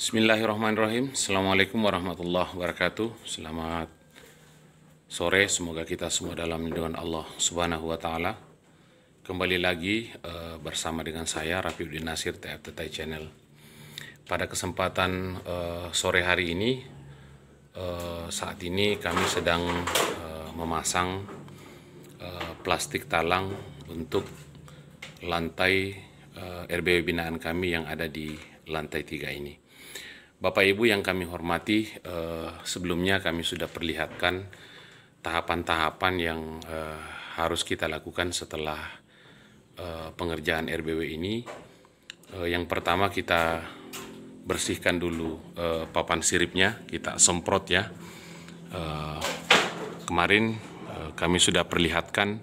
Bismillahirrahmanirrahim. Assalamualaikum warahmatullahi wabarakatuh. Selamat sore. Semoga kita semua dalam lindungan Allah Subhanahu wa taala. Kembali lagi uh, bersama dengan saya Rafiuddin Nasir TFTT Channel. Pada kesempatan uh, sore hari ini uh, saat ini kami sedang uh, memasang uh, plastik talang untuk lantai uh, RBW binaan kami yang ada di lantai tiga ini Bapak Ibu yang kami hormati, eh, sebelumnya kami sudah perlihatkan tahapan-tahapan yang eh, harus kita lakukan setelah eh, pengerjaan RBW ini. Eh, yang pertama kita bersihkan dulu eh, papan siripnya, kita semprot ya. Eh, kemarin eh, kami sudah perlihatkan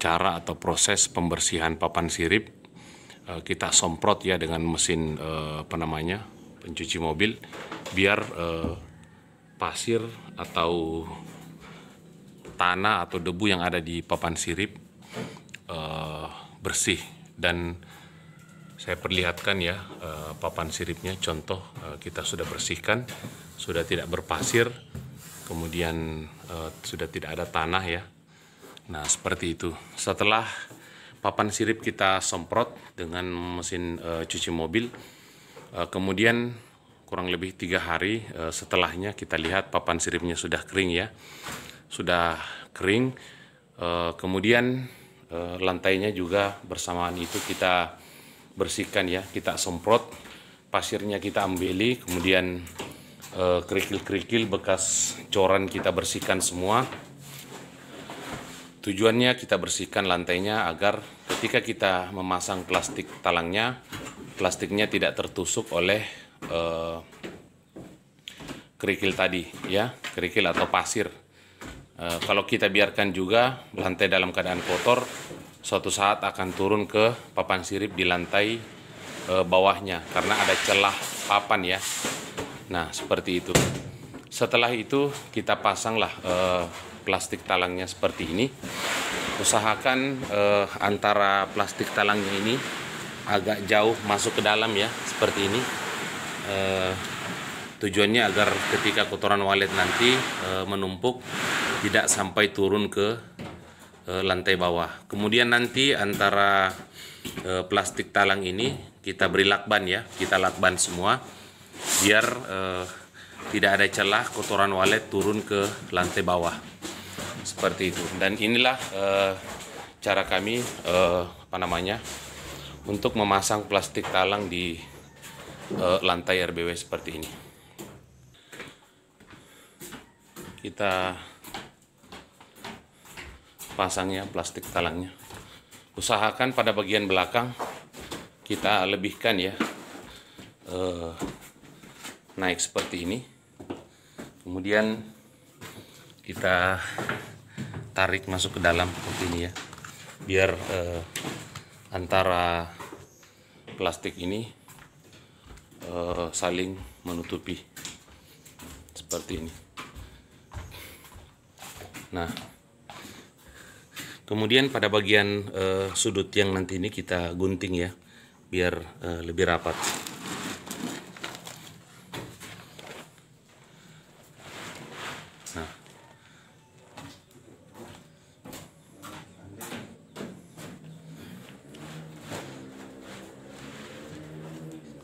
cara atau proses pembersihan papan sirip. Eh, kita semprot ya dengan mesin eh, apa namanya? pencuci mobil biar eh, pasir atau tanah atau debu yang ada di papan sirip eh, bersih dan saya perlihatkan ya eh, papan siripnya contoh eh, kita sudah bersihkan sudah tidak berpasir kemudian eh, sudah tidak ada tanah ya nah seperti itu setelah papan sirip kita semprot dengan mesin eh, cuci mobil Eh, kemudian kurang lebih tiga hari eh, setelahnya kita lihat papan siripnya sudah kering ya, sudah kering. Eh, kemudian lantainya juga bersamaan itu kita bersihkan ya, kita semprot pasirnya kita ambili, kemudian kerikil-kerikil bekas coran kita bersihkan semua. Tujuannya kita bersihkan lantainya agar ketika kita memasang plastik talangnya plastiknya tidak tertusuk oleh eh, kerikil tadi ya kerikil atau pasir eh, kalau kita biarkan juga lantai dalam keadaan kotor suatu saat akan turun ke papan sirip di lantai eh, bawahnya karena ada celah papan ya nah seperti itu setelah itu kita pasanglah eh, plastik talangnya seperti ini usahakan antara plastik talangnya ini agak jauh masuk ke dalam ya seperti ini e, tujuannya agar ketika kotoran walet nanti e, menumpuk tidak sampai turun ke e, lantai bawah kemudian nanti antara e, plastik talang ini kita beri lakban ya kita lakban semua biar e, tidak ada celah kotoran walet turun ke lantai bawah seperti itu dan inilah e, cara kami e, apa namanya untuk memasang plastik talang di uh, lantai RBW seperti ini. Kita pasangnya plastik talangnya. Usahakan pada bagian belakang kita lebihkan ya uh, naik seperti ini. Kemudian kita tarik masuk ke dalam seperti ini ya biar eh, antara plastik ini e, saling menutupi seperti ini nah kemudian pada bagian e, sudut yang nanti ini kita gunting ya biar e, lebih rapat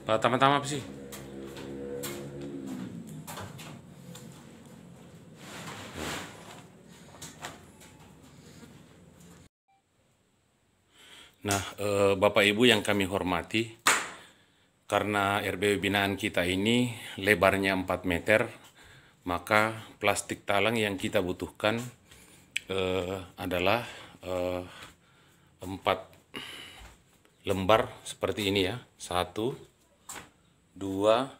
Pertama-tama apa sih? Nah, e, Bapak Ibu yang kami hormati, karena RBW binaan kita ini lebarnya 4 meter, maka plastik talang yang kita butuhkan e, adalah e, eh, 4 lembar seperti ini ya. Satu, dua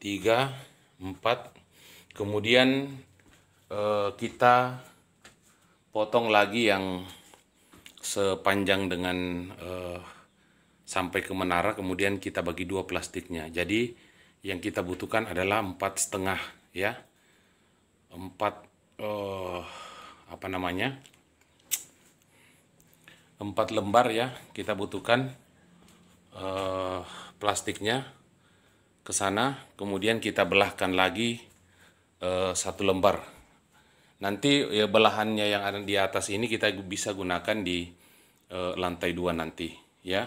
tiga empat kemudian eh, kita potong lagi yang sepanjang dengan eh, sampai ke menara kemudian kita bagi dua plastiknya jadi yang kita butuhkan adalah empat setengah ya empat eh, apa namanya empat lembar ya kita butuhkan eh, plastiknya ke sana, kemudian kita belahkan lagi eh, satu lembar. Nanti ya, belahannya yang ada di atas ini kita bisa gunakan di eh, lantai dua nanti, ya,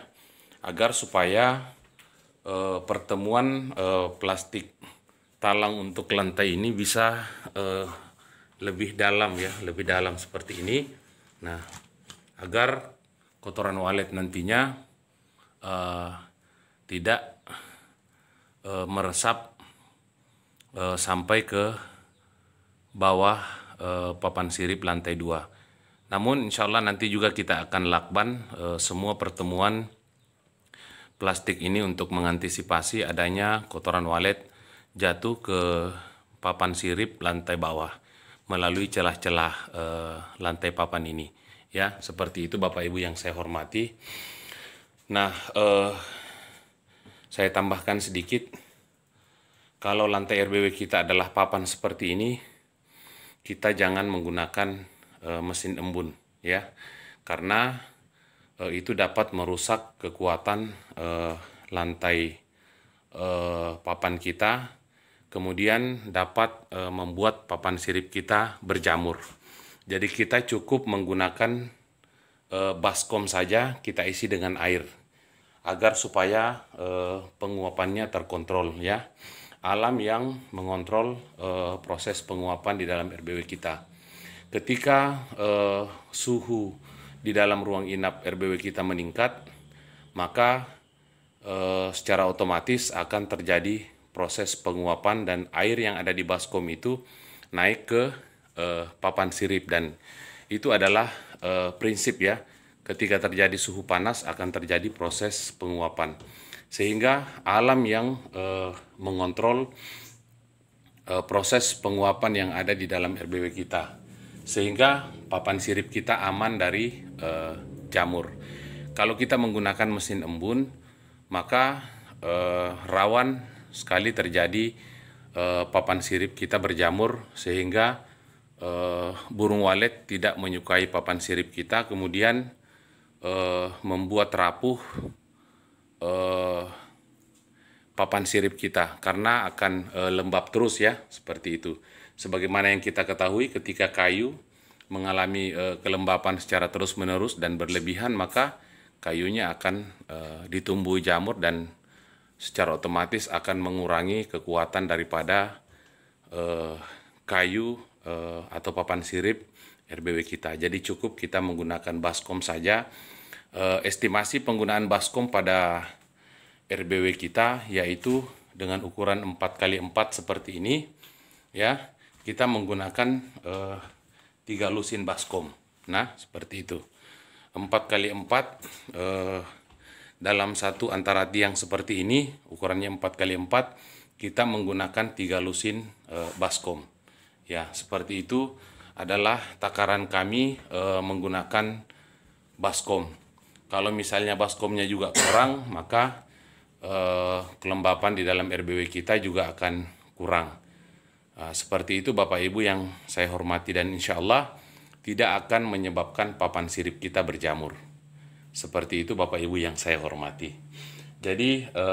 agar supaya eh, pertemuan plastik talang untuk lantai ini bisa lebih dalam ya, lebih dalam seperti ini. Nah, agar kotoran walet nantinya uh, tidak e, meresap e, sampai ke bawah e, papan sirip lantai 2. Namun insya Allah nanti juga kita akan lakban e, semua pertemuan plastik ini untuk mengantisipasi adanya kotoran walet jatuh ke papan sirip lantai bawah melalui celah-celah e, lantai papan ini. Ya, seperti itu Bapak Ibu yang saya hormati. Nah, eh saya tambahkan sedikit, kalau lantai RBW kita adalah papan seperti ini, kita jangan menggunakan e, mesin embun ya, karena e, itu dapat merusak kekuatan e, lantai e, papan kita, kemudian dapat e, membuat papan sirip kita berjamur. Jadi kita cukup menggunakan e, baskom saja kita isi dengan air agar supaya eh, penguapannya terkontrol ya. Alam yang mengontrol eh, proses penguapan di dalam RBW kita. Ketika eh, suhu di dalam ruang inap RBW kita meningkat, maka eh, secara otomatis akan terjadi proses penguapan dan air yang ada di baskom itu naik ke eh, papan sirip dan itu adalah eh, prinsip ya Ketika terjadi suhu panas akan terjadi proses penguapan. Sehingga alam yang eh, mengontrol eh, proses penguapan yang ada di dalam RBW kita. Sehingga papan sirip kita aman dari eh, jamur. Kalau kita menggunakan mesin embun, maka eh, rawan sekali terjadi eh, papan sirip kita berjamur sehingga eh, burung walet tidak menyukai papan sirip kita kemudian uh, membuat rapuh uh, papan sirip kita karena akan uh, lembab terus ya seperti itu. Sebagaimana yang kita ketahui ketika kayu mengalami uh, kelembapan secara terus-menerus dan berlebihan maka kayunya akan uh, ditumbuhi jamur dan secara otomatis akan mengurangi kekuatan daripada uh, kayu uh, atau papan sirip RBW kita. Jadi cukup kita menggunakan Baskom saja. Eh, estimasi penggunaan Baskom pada RBW kita yaitu dengan ukuran 4x4 seperti ini ya. Kita menggunakan eh, tiga 3 lusin Baskom. Nah, seperti itu. 4x4 eh, dalam satu antara tiang seperti ini ukurannya 4x4 kita menggunakan tiga lusin e, Baskom. Ya, seperti itu adalah takaran kami e, menggunakan baskom. Kalau misalnya baskomnya juga kurang, maka e, kelembapan di dalam RBW kita juga akan kurang. E, seperti itu Bapak Ibu yang saya hormati dan insya Allah tidak akan menyebabkan papan sirip kita berjamur. Seperti itu Bapak Ibu yang saya hormati. Jadi e,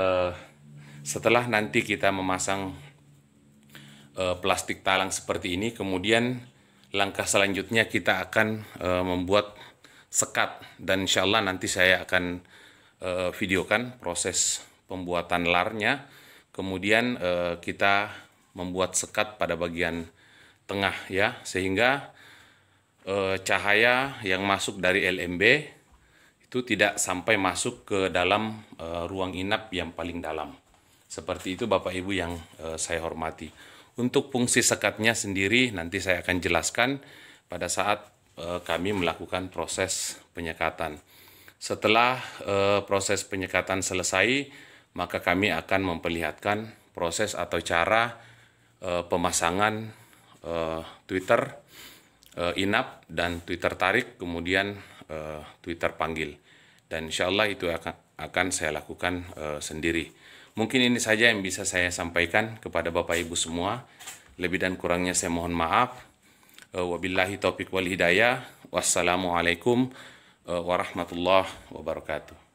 setelah nanti kita memasang e, plastik talang seperti ini, kemudian langkah selanjutnya kita akan uh, membuat sekat dan insya Allah nanti saya akan uh, videokan proses pembuatan larnya kemudian uh, kita membuat sekat pada bagian tengah ya sehingga uh, cahaya yang masuk dari LMB itu tidak sampai masuk ke dalam uh, ruang inap yang paling dalam seperti itu Bapak Ibu yang uh, saya hormati untuk fungsi sekatnya sendiri nanti saya akan jelaskan pada saat eh, kami melakukan proses penyekatan. Setelah eh, proses penyekatan selesai, maka kami akan memperlihatkan proses atau cara eh, pemasangan Twitter inap dan Twitter tarik, kemudian Twitter panggil. Dan insya Allah itu akan, akan saya lakukan sendiri. Mungkin ini saja yang bisa saya sampaikan kepada Bapak Ibu semua. Lebih dan kurangnya saya mohon maaf. Eh, wabillahi taufik wal hidayah. Wassalamualaikum eh, warahmatullahi wabarakatuh.